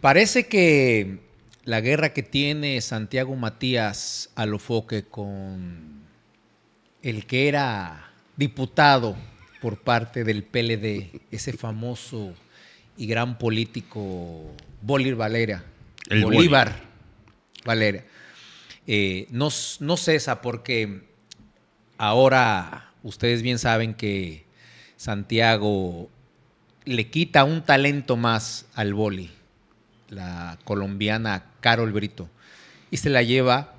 Parece que la guerra que tiene Santiago Matías Alofoque con el que era diputado por parte del PLD, ese famoso y gran político Bolívar Valera. Bolívar eh, no, no cesa porque ahora ustedes bien saben que Santiago le quita un talento más al boli la colombiana Carol Brito, y se la lleva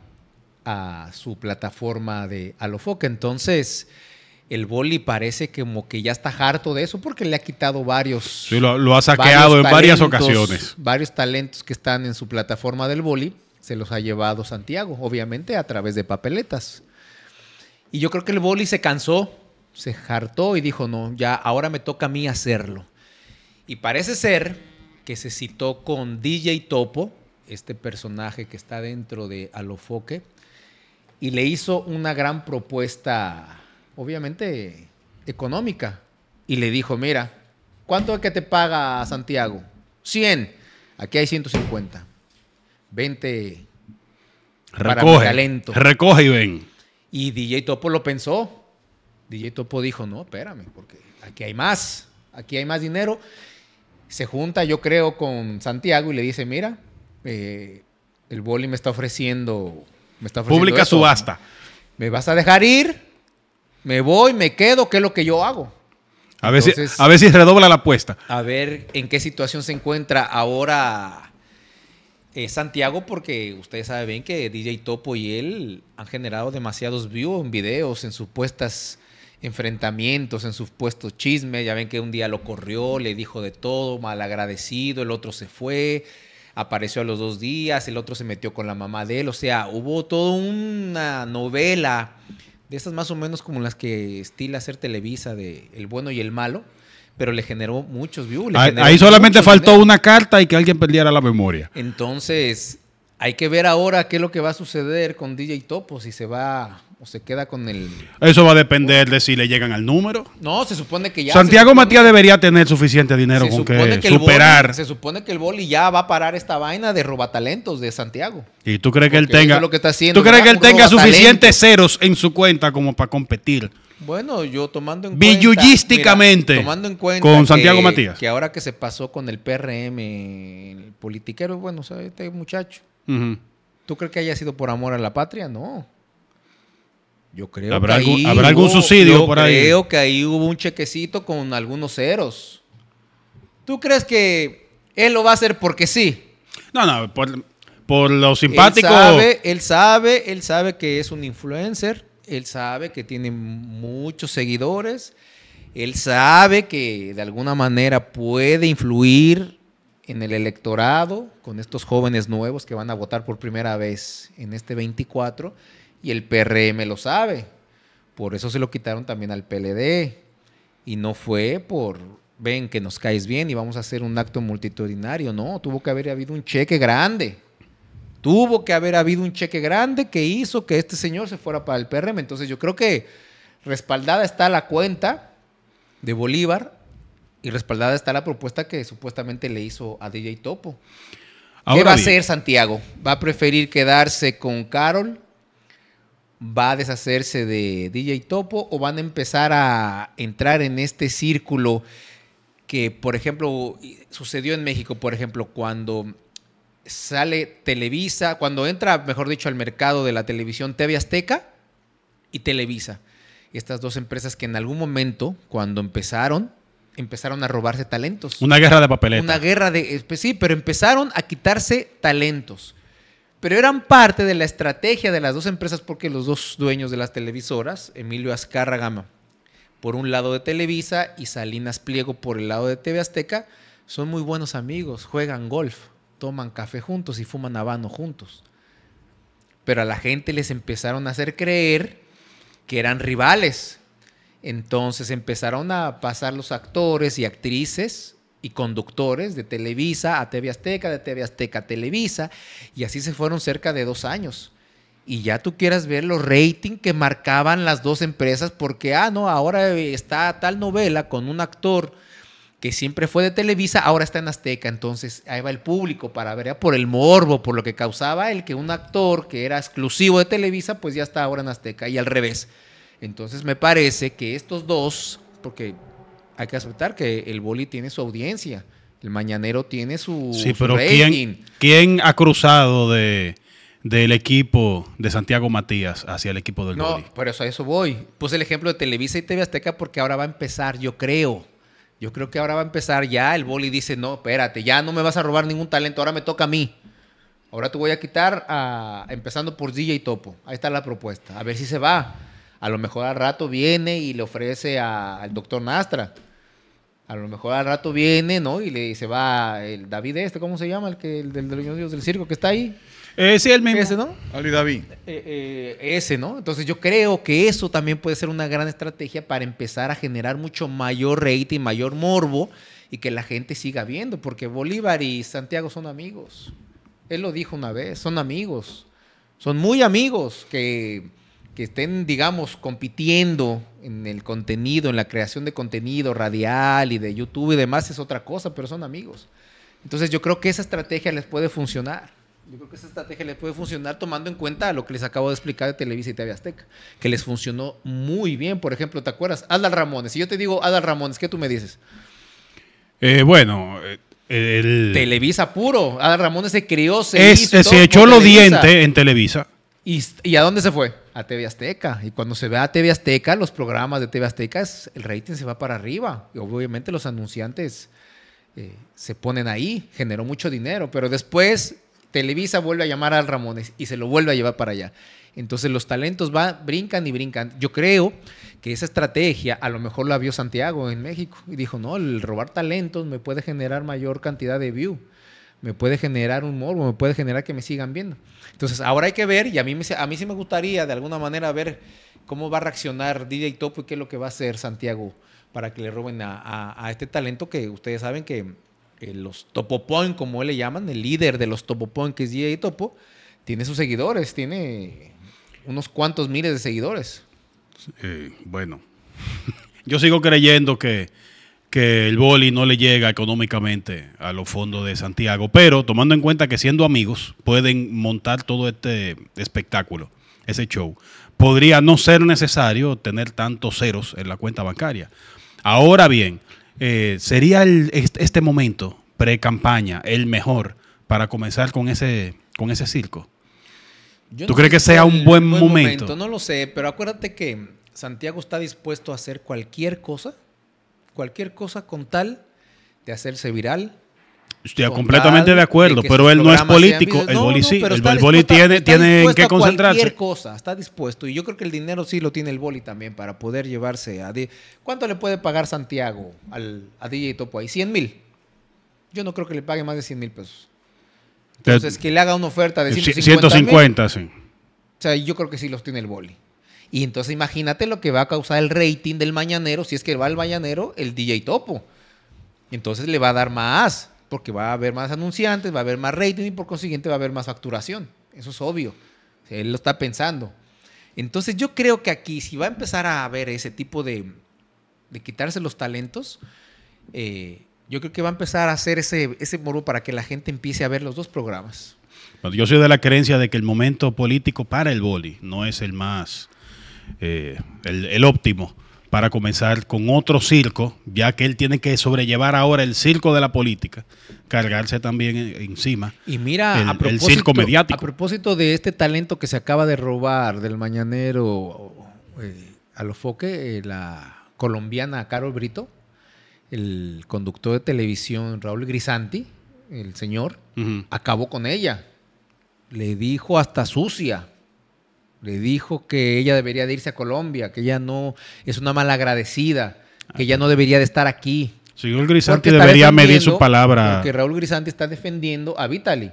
a su plataforma de Alofoque. Entonces, el boli parece como que ya está harto de eso porque le ha quitado varios. Sí, lo, ha saqueado en varias ocasiones. Varios talentos que están en su plataforma del boli se los ha llevado Santiago, obviamente a través de papeletas. Y yo creo que el boli se cansó, se hartó y dijo, no, ya ahora me toca a mí hacerlo. Y parece ser que se citó con DJ Topo, este personaje que está dentro de Alofoque, y le hizo una gran propuesta, obviamente económica, y le dijo, mira, ¿cuánto es que te paga Santiago? 100, aquí hay 150, 20 para recoge, talento. Recoge y ven. Y DJ Topo lo pensó. DJ Topo dijo, no, espérame, porque aquí hay más, aquí hay más dinero se junta, yo creo, con Santiago y le dice, mira, eh, el boli me está ofreciendo... Me está Pública subasta. ¿Me vas a dejar ir? ¿Me voy? ¿Me quedo? ¿Qué es lo que yo hago? A ver, si, a veces redobla la apuesta. A ver en qué situación se encuentra ahora eh, Santiago, porque ustedes saben que DJ Topo y él han generado demasiados views en videos, en supuestas enfrentamientos, en supuestos chisme chismes. Ya ven que un día lo corrió, le dijo de todo, mal agradecido, el otro se fue, apareció a los dos días, el otro se metió con la mamá de él. O sea, hubo toda una novela de esas más o menos como las que estila hacer Televisa de El bueno y el malo, pero le generó muchos views. ahí, solamente faltó una carta y que alguien perdiera la memoria. Entonces, hay que ver ahora qué es lo que va a suceder con DJ Topo, si se va o se queda con el... Eso va a depender de si le llegan al número. No, se supone que ya... Santiago Matías debería tener suficiente dinero con que, superar. se supone que el boli ya va a parar esta vaina de robatalentos de Santiago. ¿Y tú crees que él tenga... lo que está haciendo, ¿Tú crees que él tenga suficientes ceros en su cuenta como para competir? Bueno, yo tomando en cuenta... tomando en cuenta. Con Santiago Matías. Que ahora que se pasó con el PRM, el politiquero, bueno, este muchacho ¿Tú crees que haya sido por amor a la patria? No. Yo creo ¿Habrá que ¿habrá algún por Creo que ahí hubo un chequecito con algunos ceros. ¿Tú crees que él lo va a hacer porque sí? No, no, por, lo simpático. él sabe, él sabe que es un influencer, él sabe que tiene muchos seguidores, él sabe que de alguna manera puede influir en el electorado, con estos jóvenes nuevos que van a votar por primera vez en este 24, y el PRM lo sabe. Por eso se lo quitaron también al PLD. Y no fue por, ven que nos caes bien y vamos a hacer un acto multitudinario. No, tuvo que haber habido un cheque grande. Tuvo que haber habido un cheque grande que hizo que este señor se fuera para el PRM. Entonces yo creo que respaldada está la cuenta de Bolívar y respaldada está la propuesta que supuestamente le hizo a DJ Topo. ¿Qué va a hacer Santiago? ¿Va a preferir quedarse con Carol? ¿Va a deshacerse de DJ Topo? ¿O van a empezar a entrar en este círculo que, por ejemplo, sucedió en México, por ejemplo, cuando sale Televisa, cuando entra, mejor dicho, al mercado de la televisión TV Azteca y Televisa? Estas dos empresas que en algún momento, cuando empezaron, empezaron a robarse talentos. Una guerra de papeletas. Una guerra de... Eh, pues sí, pero empezaron a quitarse talentos. Pero eran parte de la estrategia de las dos empresas porque los dos dueños de las televisoras, Emilio Azcárraga por un lado de Televisa y Salinas Pliego por el lado de TV Azteca, son muy buenos amigos, juegan golf, toman café juntos y fuman habano juntos. Pero a la gente les empezaron a hacer creer que eran rivales, entonces empezaron a pasar los actores y actrices y conductores de Televisa a TV Azteca, de TV Azteca a Televisa, y así se fueron cerca de dos años. Y ya tú quieras ver los rating que marcaban las dos empresas, porque, ah, no, ahora eh, está tal novela con un actor que siempre fue de Televisa, ahora está en Azteca, entonces ahí va el público para ver, ya por el morbo, por lo que causaba el que un actor que era exclusivo de Televisa, pues ya está ahora en Azteca, y al revés. Entonces me parece que estos dos, porque hay que aceptar que el boli tiene su audiencia, el mañanero tiene su, sí, pero ¿quién, ¿quién, ha cruzado de, del equipo de Santiago Matías hacia el equipo del boli? No, por eso a eso voy. Puse el ejemplo de Televisa y TV Azteca porque ahora va a empezar, yo creo. Yo creo que ahora va a empezar ya. El boli dice, no, espérate, ya no me vas a robar ningún talento, ahora me toca a mí. Ahora te voy a quitar a, empezando por DJ Topo. Ahí está la propuesta. A ver si se va. A lo mejor al rato viene y le ofrece al doctor Nastra. A lo mejor al rato viene, ¿no? Y le dice, se va el David este, ¿cómo se llama? El que el del, del, circo que está ahí. Eh, sí, el mismo. Ese, ¿no? Ali David. Eh, eh, ese, ¿no? Entonces yo creo que eso también puede ser una gran estrategia para empezar a generar mucho mayor rating, mayor morbo y que la gente siga viendo, porque Bolívar y Santiago son amigos. Él lo dijo una vez, son amigos. Son muy amigos que que estén, digamos, compitiendo en el contenido, en la creación de contenido radial y de YouTube y demás, es otra cosa, pero son amigos. Entonces yo creo que esa estrategia les puede funcionar. Yo creo que esa estrategia les puede funcionar tomando en cuenta lo que les acabo de explicar de Televisa y TV Azteca, que les funcionó muy bien. Por ejemplo, ¿te acuerdas? Adal Ramones. Si yo te digo Adal Ramones, ¿qué tú me dices? Eh, bueno, eh, el... Televisa puro. Adal Ramones se crió, se, se, echó los dientes en Televisa. ¿Y a dónde se fue? a TV Azteca. Y cuando se ve a TV Azteca, los programas de TV Azteca, el rating se va para arriba. Y obviamente los anunciantes eh, se ponen ahí, generó mucho dinero, pero después Televisa vuelve a llamar al Ramones y se lo vuelve a llevar para allá. Entonces los talentos va brincan y brincan. Yo creo que esa estrategia a lo mejor la vio Santiago en México y dijo, no, el robar talentos me puede generar mayor cantidad de view me puede generar un morbo, me puede generar que me sigan viendo. Entonces, ahora hay que ver, y a mí, a mí sí me gustaría de alguna manera ver cómo va a reaccionar DJ Topo y qué es lo que va a hacer Santiago para que le roben a, este talento que ustedes saben que eh, los Topo como él le llaman, el líder de los Topo que es DJ Topo, tiene sus seguidores, tiene unos cuantos miles de seguidores. Eh, bueno, yo sigo creyendo que que el boli no le llega económicamente a los fondos de Santiago, pero tomando en cuenta que siendo amigos pueden montar todo este espectáculo, ese show, podría no ser necesario tener tantos ceros en la cuenta bancaria. Ahora bien, eh, ¿sería este momento pre-campaña el mejor para comenzar con ese, con ese circo? ¿Tú crees que sea un buen, momento? No lo sé, pero acuérdate que Santiago está dispuesto a hacer cualquier cosa cualquier cosa con tal de hacerse viral. Estoy completamente de acuerdo, pero él no es político, el boli sí, el, boli tiene, tiene en qué concentrarse. Cualquier cosa, está dispuesto y yo creo que el dinero sí lo tiene el boli también para poder llevarse a... ¿Cuánto le puede pagar Santiago al, a DJ Topo ahí? 100 mil. Yo no creo que le pague más de 100 mil pesos. Entonces, que le haga una oferta de 150, eh, 150 sí. O sea, yo creo que sí los tiene el boli. Y entonces imagínate lo que va a causar el rating del mañanero, si es que va al mañanero el DJ Topo. Entonces le va a dar más, porque va a haber más anunciantes, va a haber más rating y por consiguiente va a haber más facturación. Eso es obvio. él lo está pensando. Entonces yo creo que aquí, si va a empezar a haber ese tipo de, quitarse los talentos, eh, yo creo que va a empezar a hacer ese, ese para que la gente empiece a ver los dos programas. Yo soy de la creencia de que el momento político para el boli no es el más eh, el, óptimo para comenzar con otro circo, ya que él tiene que sobrellevar ahora el circo de la política, cargarse también encima y mira, el, a circo mediático. A propósito de este talento que se acaba de robar del mañanero eh, a los foque, eh, la colombiana Carol Brito, el conductor de televisión Raúl Grisanti, el señor, acabó con ella. Le dijo hasta sucia le dijo que ella debería de irse a Colombia, que ella no es una agradecida, que ella no debería de estar aquí. Señor Grisanti debería medir su palabra. que Raúl Grisanti está defendiendo a Vitali.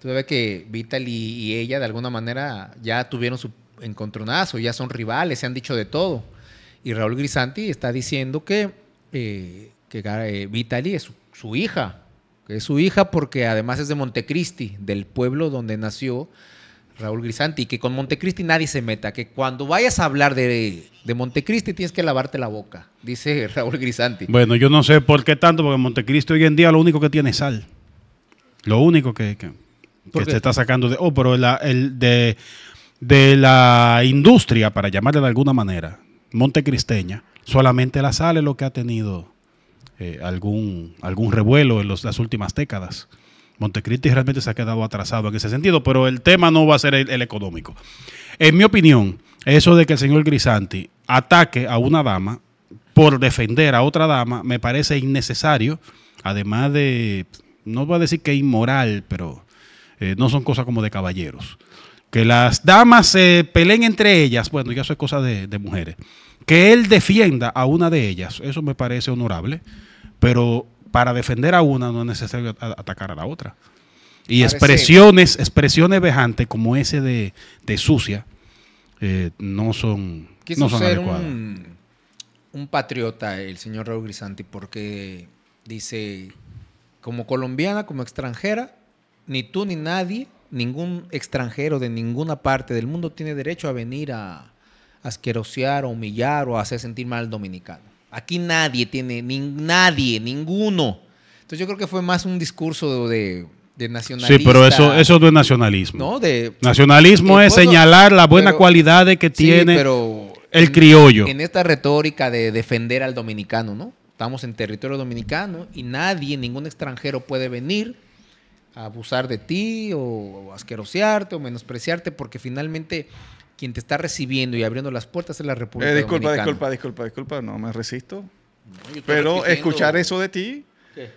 Tú sabes que Vitali y ella de alguna manera ya tuvieron su encontronazo, ya son rivales, se han dicho de todo. Y Raúl Grisanti está diciendo que, eh, que eh, Vitali es su, su hija, que es su hija porque además es de Montecristi, del pueblo donde nació Raúl Grisanti, que con Montecristi nadie se meta, que cuando vayas a hablar de, Montecristi tienes que lavarte la boca, dice Raúl Grisanti. Bueno, yo no sé por qué tanto, porque Montecristi hoy en día lo único que tiene es sal. Lo único que, que, se está sacando de... Oh, pero la, el, de, la industria, para llamarle de alguna manera, montecristeña, solamente la sal es lo que ha tenido eh, algún, algún revuelo en las últimas décadas. Montecristi realmente se ha quedado atrasado en ese sentido, pero el tema no va a ser el, económico. En mi opinión, eso de que el señor Grisanti ataque a una dama por defender a otra dama me parece innecesario, además de, no voy a decir que inmoral, pero eh, no son cosas como de caballeros. Que las damas se peleen entre ellas, bueno, ya eso es cosa de mujeres. Que él defienda a una de ellas, eso me parece honorable, pero para defender a una no es necesario atacar a la otra. Y expresiones, expresiones vejantes como ese de, de sucia eh, no son, Un, patriota el señor Raúl Grisanti porque dice, como colombiana, como extranjera, ni tú ni nadie, ningún extranjero de ninguna parte del mundo tiene derecho a venir a asquerosear, a humillar o hacer sentir mal al dominicano. Aquí nadie tiene, ni, nadie, ninguno. Entonces yo creo que fue más un discurso de, de nacionalismo. Sí, pero eso, eso no es nacionalismo. De, nacionalismo es señalar las buenas cualidades que tiene el criollo. En esta retórica de defender al dominicano, ¿no? Estamos en territorio dominicano y nadie, ningún extranjero puede venir a abusar de ti o asquerosearte o menospreciarte porque finalmente quien te está recibiendo y abriendo las puertas en la República eh, disculpa, Disculpa, disculpa, disculpa, no me resisto. Pero escuchar eso de ti, ¿Qué?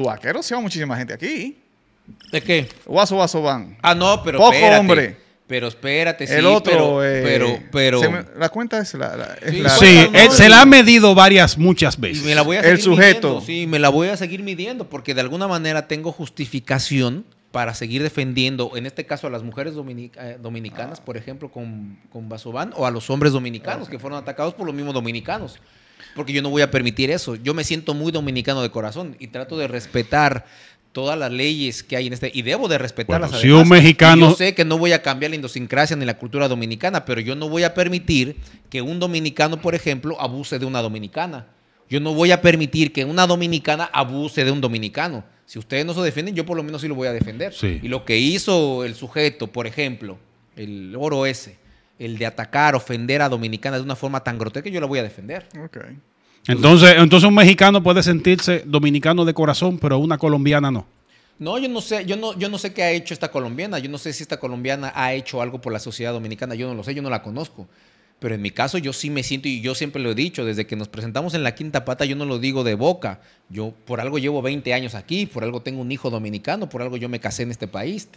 vaquero se va muchísima gente aquí. ¿De qué? Guaso, guaso, van. Ah, no, pero Poco hombre. Pero espérate, sí, El otro, pero, eh, pero, pero... la cuenta es la... sí, eh, se la ha medido varias, muchas veces. me la voy a seguir El sujeto. sí, me la voy a seguir midiendo porque de alguna manera tengo justificación para seguir defendiendo, en este caso a las mujeres eh, dominicanas, ah. por ejemplo, con, con Basobán, o a los hombres dominicanos ah, que fueron atacados por los mismos dominicanos. Porque yo no voy a permitir eso. Yo me siento muy dominicano de corazón y trato de respetar todas las leyes que hay en este y debo de respetar las. yo sé que no voy a cambiar la idiosincrasia ni la cultura dominicana, pero yo no voy a permitir que un dominicano, por ejemplo, abuse de una dominicana. Yo no voy a permitir que una dominicana abuse de un dominicano. Si ustedes no se defienden, yo por lo menos sí lo voy a defender. Y lo que hizo el sujeto, por ejemplo, el oro ese, el de atacar, ofender a dominicanas de una forma tan grotesca, yo la voy a defender. Entonces, entonces un mexicano puede sentirse dominicano de corazón, pero una colombiana no. No, yo no sé, yo no, yo no sé qué ha hecho esta colombiana. Yo no sé si esta colombiana ha hecho algo por la sociedad dominicana. Yo no lo sé, yo no la conozco. Pero en mi caso yo sí me siento, y yo siempre lo he dicho, desde que nos presentamos en la quinta pata, yo no lo digo de boca. Yo por algo llevo 20 años aquí, por algo tengo un hijo dominicano, por algo yo me casé en este país,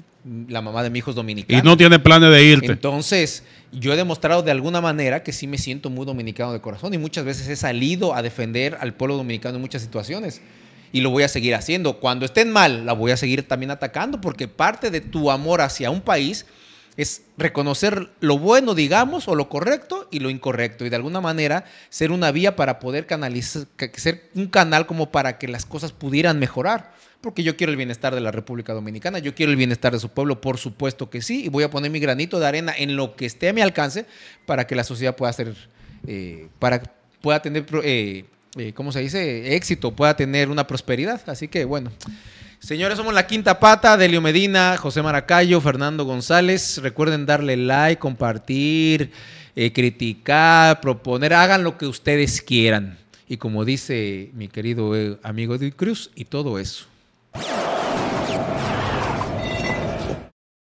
la mamá de mi hijo es dominicana. Y no tiene planes de irte. Entonces, yo he demostrado de alguna manera que sí me siento muy dominicano de corazón y muchas veces he salido a defender al pueblo dominicano en muchas situaciones y lo voy a seguir haciendo. Cuando estén mal, la voy a seguir también atacando porque parte de tu amor hacia un país es reconocer lo bueno, digamos, o lo correcto y lo incorrecto, y de alguna manera ser una vía para poder canalizar, ser un canal como para que las cosas pudieran mejorar. Porque yo quiero el bienestar de la República Dominicana, yo quiero el bienestar de su pueblo, por supuesto que sí, y voy a poner mi granito de arena en lo que esté a mi alcance para que la sociedad pueda ser, eh, para pueda tener, eh, eh, ¿cómo se dice? Éxito, pueda tener una prosperidad. Así que bueno. Señores, somos la quinta pata, Delio Medina, José Maracayo, Fernando González. Recuerden darle like, compartir, eh, criticar, proponer, hagan lo que ustedes quieran. Y como dice mi querido eh, amigo de Cruz, y todo eso.